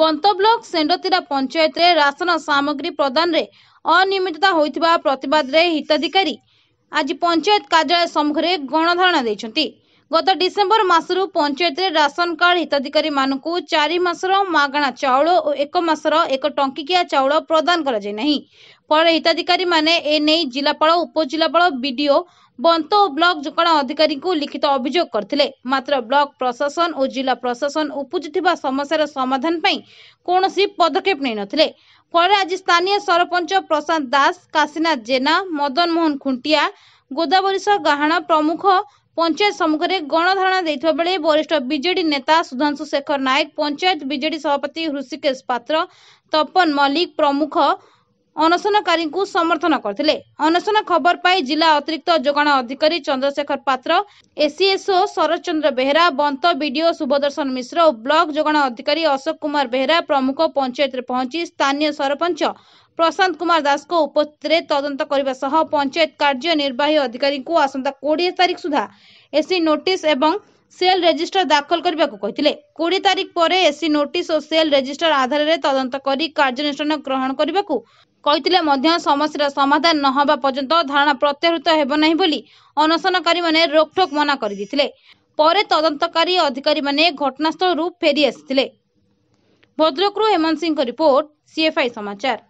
Bant block ସେଣ୍ଡତିରା ପଞ୍ଚାୟତରେ ration ସାମଗ୍ରୀ ପ୍ରଦାନରେ ଅନିୟମିତତା ହୋଇଥିବା ପ୍ରତିବାଦରେ ହିତାଧିକାରୀ ଆଜି ପଞ୍ଚାୟତ କାର୍ଯ୍ୟାଳୟ ସମ୍ମୁଖରେ ଗଣଧାରଣା ଦେଇଛନ୍ତି ଗତ ଡିସେମ୍ବର ମାସରୁ ପଞ୍ଚାୟତରେ ରାସନ କାର୍ଡ ହିତାଧିକାରୀମାନଙ୍କୁ ଚାରି ମାସର ମାଗଣା ଚାଉଳ ଓ ଏକ ମାସର ଏକ ଟଙ୍କିକିଆ ଚାଉଳ ପ୍ରଦାନ କରାଯାଇ ନାହିଁ ଫଳରେ ହିତାଧିକାରୀମାନେ ଏ ନେଇ ଜିଲ୍ଲାପାଳ ଉପଜିଲ୍ଲାପାଳ ବିଡିଓ ବନ୍ତ ଓ ବ୍ଲକ ଯୋଗାଣ ଅଧିକାରୀଙ୍କୁ ଲିଖିତ ଅଭିଯୋଗ କରିଥିଲେ ମାତ୍ର ବ୍ଲକ ପ୍ରଶାସନ ଓ ଜିଲ୍ଲା ପ୍ରଶାସନ ଉପୁଜିଥିବା ସମସ୍ୟାର ସମାଧାନ ପାଇଁ କୌଣସି ପଦକ୍ଷେପ ନେଇନଥିଲେ ଫଳରେ ଆଜି ସ୍ଥାନୀୟ ସରପଞ୍ଚ ପ୍ରଶାନ୍ତ ଦାସ କାଶୀନାଥ ଜେନା ମଦନମୋହନ ଖୁଣ୍ଟିଆ ଗୋଦାବରିଶ ଗାହାଣ ପ୍ରମୁଖ ପଞ୍ଚାୟତ ସମ୍ମୁଖରେ ଗଣଧାରଣା ଦେଇଥିବା ବେଳେ ବରିଷ୍ଠ ବିଜେଡି ନେତା ସୁଧାଂଶୁ ଶେଖର ନାୟକ ପଞ୍ଚାୟତ ବିଜେଡି ସଭାପତି ହୃଷିକେଶ ପାତ୍ର ତପନ ମଲ୍ଲିକ ପ୍ରମୁଖ ଅନଶନକାରୀଙ୍କୁ ସମର୍ଥନ କରିଥିଲେ ଅନଶନ ଖବର ପାଇ ଜିଲ୍ଲା ଅତିରିକ୍ତ ଯୋଗାଣ ଅଧିକାରୀ ଚନ୍ଦ୍ରଶେଖର ପାତ୍ର ଏସିଏସ୍ଓ ଶରତ ଚନ୍ଦ୍ର ବେହେରା ବନ୍ତ ବିଡିଓ ସୁଭଦର୍ଶନ ମିଶ୍ର ଓ ବ୍ଲକ ଯୋଗାଣ ଅଧିକାରୀ ଅଶୋକ କୁମାର ବେହେରା ପ୍ରମୁଖ ପଞ୍ଚାୟତରେ ପହଞ୍ଚି ସ୍ଥାନୀୟ ସରପଞ୍ଚ ପ୍ରଶାନ୍ତ କୁମାର ଦାସଙ୍କ ଉପସ୍ଥିତିରେ ତଦନ୍ତ କରିବା ସହ ପଞ୍ଚାୟତ କାର୍ଯ୍ୟ ନିର୍ବାହୀ ଅଧିକାରୀଙ୍କୁ ଆସନ୍ତା କୋଡ଼ିଏ ତାରିଖ ସୁଦ୍ଧା ଏସି ନୋଟିସ୍ ଏବଂ ସେଲ୍ ରେଜିଷ୍ଟର ଦାଖଲ କରିବାକୁ କହିଥିଲେ କୋଡ଼ିଏ ତାରିଖ ପରେ ଏସି ନୋଟିସ୍ ଓ ସେଲ୍ ରେଜିଷ୍ଟର ଆଧାରରେ ତଦନ୍ତ କରି କାର୍ଯ୍ୟାନୁଷ୍ଠାନ ଗ୍ରହଣ କରିବାକୁ କହିଥିଲେ ମଧ୍ୟ ସମସ୍ୟାର ସମାଧାନ ନ ହେବା ପର୍ଯ୍ୟନ୍ତ ଧାରଣା ପ୍ରତ୍ୟାହୃତ ହେବ ନାହିଁ ବୋଲି ଅନଶନକାରୀମାନେ ରୋକଠୋକ ମନା କରିଦେଇଥିଲେ ପରେ ତଦନ୍ତକାରୀ ଅଧିକାରୀମାନେ ଘଟଣାସ୍ଥଳରୁ ଫେରି ଆସିଥିଲେ ଭଦ୍ରକରୁ ହେମନ୍ତ ସିଂଙ୍କ ରିପୋର୍ଟ ସିଏଫ୍ଆଇ ସମାଚାର